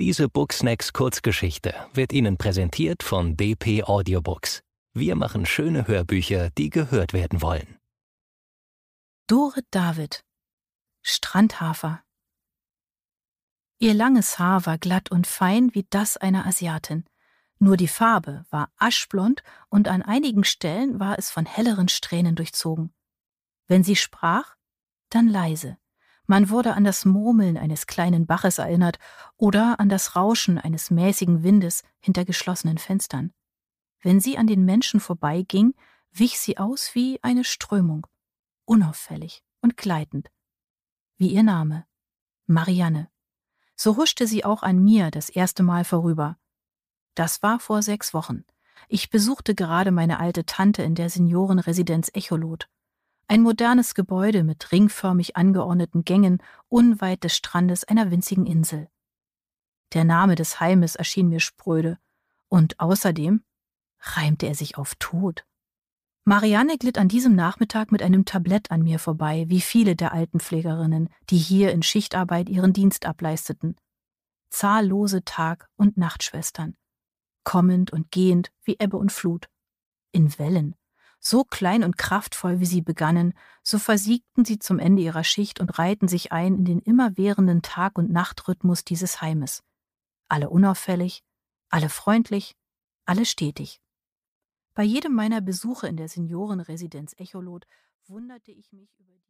Diese Booksnacks Kurzgeschichte wird Ihnen präsentiert von DP Audiobooks. Wir machen schöne Hörbücher, die gehört werden wollen. Dorit David Strandhafer Ihr langes Haar war glatt und fein wie das einer Asiatin. Nur die Farbe war aschblond und an einigen Stellen war es von helleren Strähnen durchzogen. Wenn sie sprach, dann leise man wurde an das Murmeln eines kleinen Baches erinnert oder an das Rauschen eines mäßigen Windes hinter geschlossenen Fenstern. Wenn sie an den Menschen vorbeiging, wich sie aus wie eine Strömung, unauffällig und gleitend. Wie ihr Name. Marianne. So huschte sie auch an mir das erste Mal vorüber. Das war vor sechs Wochen. Ich besuchte gerade meine alte Tante in der Seniorenresidenz Echolot. Ein modernes Gebäude mit ringförmig angeordneten Gängen unweit des Strandes einer winzigen Insel. Der Name des Heimes erschien mir spröde, und außerdem reimte er sich auf Tod. Marianne glitt an diesem Nachmittag mit einem Tablett an mir vorbei, wie viele der Altenpflegerinnen, die hier in Schichtarbeit ihren Dienst ableisteten. Zahllose Tag- und Nachtschwestern, kommend und gehend wie Ebbe und Flut, in Wellen. So klein und kraftvoll, wie sie begannen, so versiegten sie zum Ende ihrer Schicht und reihten sich ein in den immerwährenden Tag- und Nachtrhythmus dieses Heimes. Alle unauffällig, alle freundlich, alle stetig. Bei jedem meiner Besuche in der Seniorenresidenz Echolot wunderte ich mich über die